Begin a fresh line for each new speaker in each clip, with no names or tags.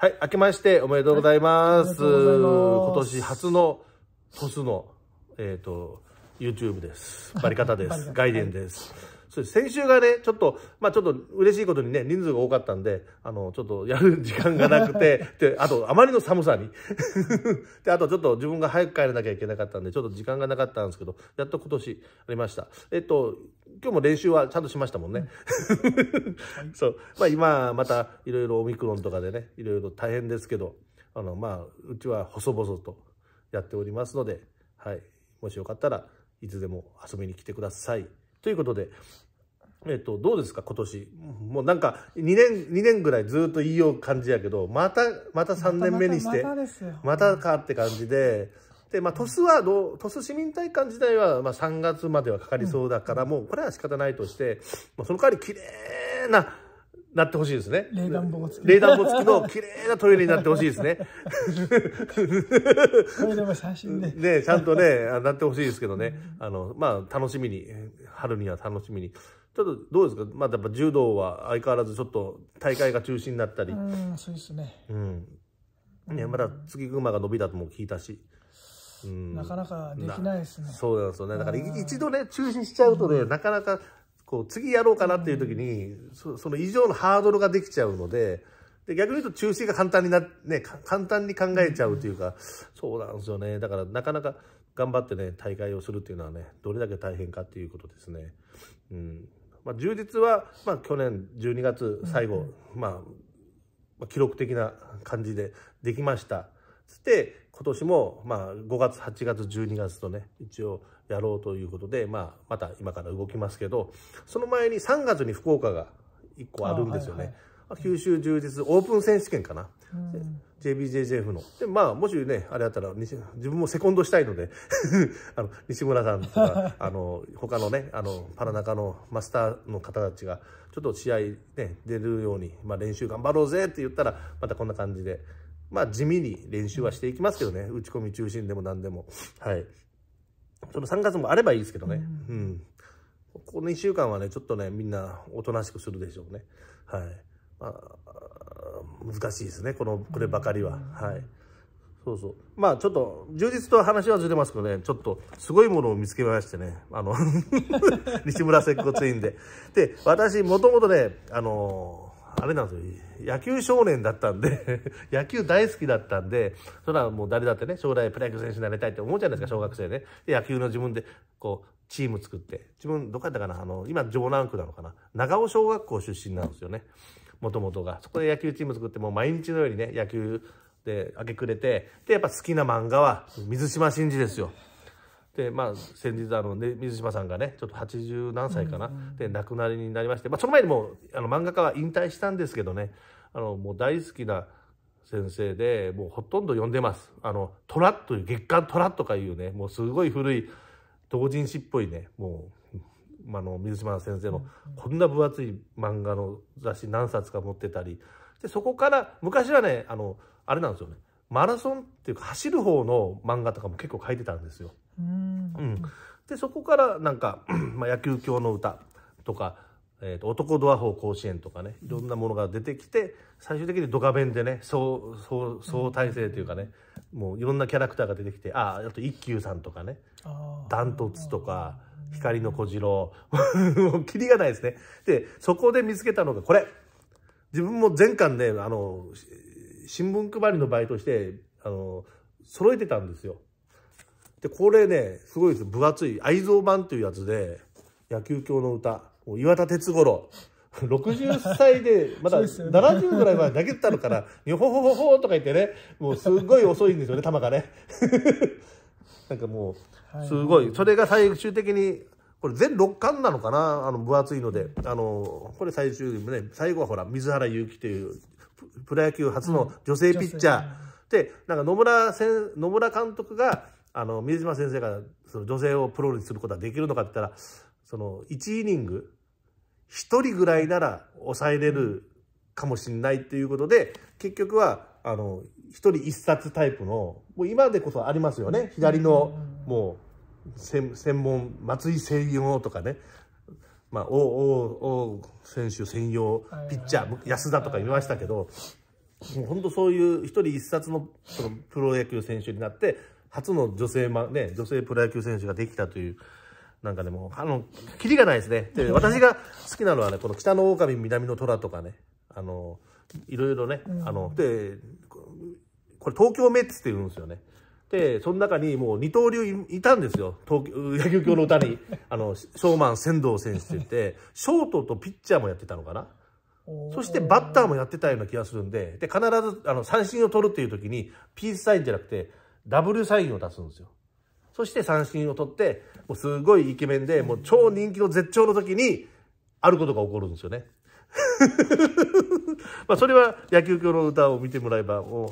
はい、明けましておめでとうございます。今年初のトスの、えっ、ー、と、YouTube です。バリ方です。外伝です。そう先週がね、ちょっと、まあちょっと嬉しいことにね、人数が多かったんで、あの、ちょっとやる時間がなくて、で、あと、あまりの寒さに。で、あとちょっと自分が早く帰らなきゃいけなかったんで、ちょっと時間がなかったんですけど、やっと今年ありました。えっと、今日も練習はちゃんとしましたもんね。そう。まあ今、またいろいろオミクロンとかでね、いろいろ大変ですけど、あの、まあ、うちは細々とやっておりますので、はい。もしよかったらいつでも遊びに来てください。ということで、えっと、どうですか、今年。もうなんか、2年、2年ぐらいずっと言いよう感じやけど、また、また3年目にして、またまたまたまたかって感じで、で、まあ、鳥栖はどう、鳥栖市民会館自体は、まあ、3月まではかかりそうだから、うん、もう、これは仕方ないとして、まあ、その代わり、綺麗な、なってほしいですね。冷暖房付き。冷暖房付きの綺麗なトイレになってほしいですね。トイレも写真で。ね、ちゃんとね、なってほしいですけどね。あの、まあ、楽しみに、春には楽しみに。ちょっとどうですかまあ、やっぱ柔道は相変わらずちょっと大会が中止になったり。うん、そうですね。うん。ね、まだ月熊が伸びたとも聞いたし。うん、なかなかできないですね。そうなんですよね。だから一度ね、中止しちゃうとね、なかなか、こう次やろうかなっていう時にその以上のハードルができちゃうのでで逆に言うと中止が簡単にな、ね、簡単に考えちゃうというかそうなんですよねだからなかなか頑張ってね大会をするっていうのはねどれだけ大変かっていうことですね。うんまあ、充実は、まあ、去年12月最後、まあ、記録的な感じでできました。つって、今年も、まあ、5月、8月、12月とね、一応やろうということで、まあ、また今から動きますけど、その前に3月に福岡が1個あるんですよね。はいはい、九州充実オープン選手権かな。うん JBJJF の。で、まあ、もしね、あれだったら、自分もセコンドしたいので あの、西村さんとか、あの、他のね、あの、パラナカのマスターの方たちが、ちょっと試合ね、出るように、まあ、練習頑張ろうぜって言ったら、またこんな感じで、まあ、地味に練習はしていきますけどね、打ち込み中心でも何でも。はい。その3月もあればいいですけどね。うん。ここ2週間はね、ちょっとね、みんなおとなしくするでしょうね。はい。まあ、難しいですね、この、こればかりは。はい。そうそう。まあちょっと、充実と話はずれますけどね、ちょっとすごいものを見つけましてね、あの 西村接骨院で。で、私、もともとね、あのーあれなんですよ。野球少年だったんで 野球大好きだったんで、それはもう誰だってね、将来プロ野球選手になりたいって思うじゃないですか、小学生ね。で、野球の自分で、こう、チーム作って。自分、どこやったかなあの、今、城南区なのかな長尾小学校出身なんですよね。もともとが。そこで野球チーム作って、もう毎日のようにね、野球で明け暮れて、で、やっぱ好きな漫画は、水島真司ですよ。で、まあ、先日、あの、ね、水島さんがね、ちょっと80何歳かな、うんうん、で、亡くなりになりまして、まあ、その前にも、あの、漫画家は引退したんですけどね、あの、もう大好きな先生で、もうほとんど読んでます。あの、トラという、月刊トラとかいうね、もうすごい古い、同人誌っぽいね、もう、まあの、水島先生の、こんな分厚い漫画の雑誌何冊か持ってたり、で、そこから、昔はね、あの、あれなんですよね、マラソンっていうか、走る方の漫画とかも結構書いてたんですよ。うん、でそこからなんか ま野球教の歌とか、えー、と男ドアホ甲子園とかねいろんなものが出てきて最終的にドカベンでね総総総体制というかね、うん、もういろんなキャラクターが出てきてああと一休さんとかねダントツとか。光の小次郎。もう、キリがないですね。で、そこで見つけたのがこれ。自分も前巻ね、あの、新聞配りのバイトして、あの、揃えてたんですよ。で、これね、すごいです。分厚い、愛蔵版というやつで、野球教の歌、岩田哲五郎。60 歳で、まだ70ぐらいまで投げてたのから、にほほほほとか言ってね、もうすごい遅いんですよね、球がね。なんかもう、すごい。それが最終的に、これ全6巻なのかなあの、分厚いので。あの、これ最終ね、最後はほら、水原祐希という、プロ野球初の女性ピッチャー。で、なんか野村せ野村監督が、あの、水島先生が、その女性をプロにすることはできるのかって言ったら、その、1イニング、1人ぐらいなら抑えれるかもしれないっていうことで、結局は、あの、1人1冊タイプの、もう今でこそありますよね。左の、もう、専門、松井専用とかね。まあ、王、お選手専用、ピッチャー、安田とか言いましたけど、もう本当そういう1人1冊のそのプロ野球選手になって、初の女性、ま、ね、女性プロ野球選手ができたという、なんかね、もう、あの、キリがないですね。で、私が好きなのはね、この北の狼、南の虎とかね、あの、いろいろね、あの、で、これ東京メッツって言うんですよね。で、その中にもう二刀流いたんですよ。東京、野球協の歌に、あの、ショーマン仙道選手って言って、ショートとピッチャーもやってたのかな。そしてバッターもやってたような気がするんで、で、必ず、あの、三振を取るっていう時に、ピースサインじゃなくて、ダブルサインを出すんですよ。そして三振を取って、もうすごいイケメンで、もう超人気の絶頂の時に、あることが起こるんですよね。まあそれは野球教の歌を見てもらえば、お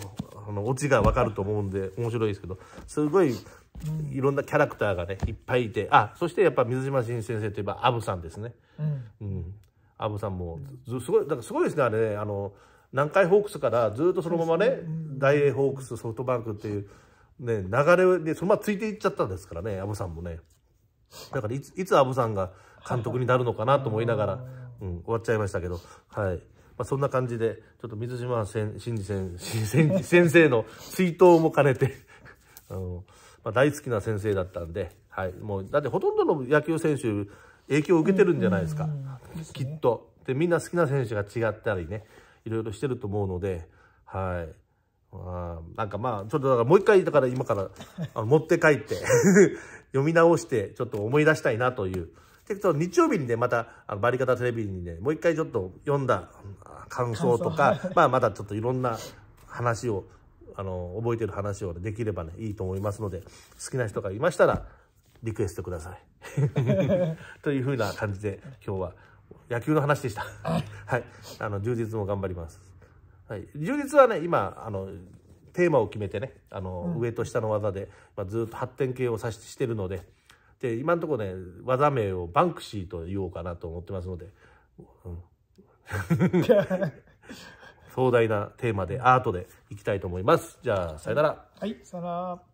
あのオチがわかると思うんで、面白いですけど、すごい、いろんなキャラクターがね、いっぱいいて、あ、そしてやっぱ水島新先生といえば、アブさんですね。うん。うん、アブさんも、ず、すごい、だからすごいですね、あれね、あの、南海ホークスからずっとそのままね、大英ホークス、ソフトバンクっていう、ね、流れで、そのままついていっちゃったんですからね、阿部さんもね。だからいつ、いつ阿部さんが監督になるのかなと思いながら、うん、終わっちゃいましたけど、はい。まあ、そんな感じで、ちょっと水島先真先先生の追悼も兼ねて あの、まあ、大好きな先生だったんで、はい。もう、だってほとんどの野球選手、影響を受けてるんじゃないですか。うんうんうん、きっと。で、みんな好きな選手が違ったりね、いろいろしてると思うので、はい。あなんかまあ、ちょっとだからもう一回、だから今から持って帰って 読み直して、ちょっと思い出したいなという。結構日曜日にね、また、あのバリカタテレビにね、もう一回ちょっと読んだ感想とか、まあまだちょっといろんな話を、あの、覚えてる話をできればね、いいと思いますので、好きな人がいましたら、リクエストください。というふうな感じで、今日は野球の話でした。はい。あの、充実も頑張ります。はい、充実はね今あのテーマを決めてねあの、うん、上と下の技で、まあ、ずっと発展系を指してるのでで今のところね技名をバンクシーと言おうかなと思ってますので、うん、壮大なテーマでアートでいきたいと思いますじゃあさよならはいさよなら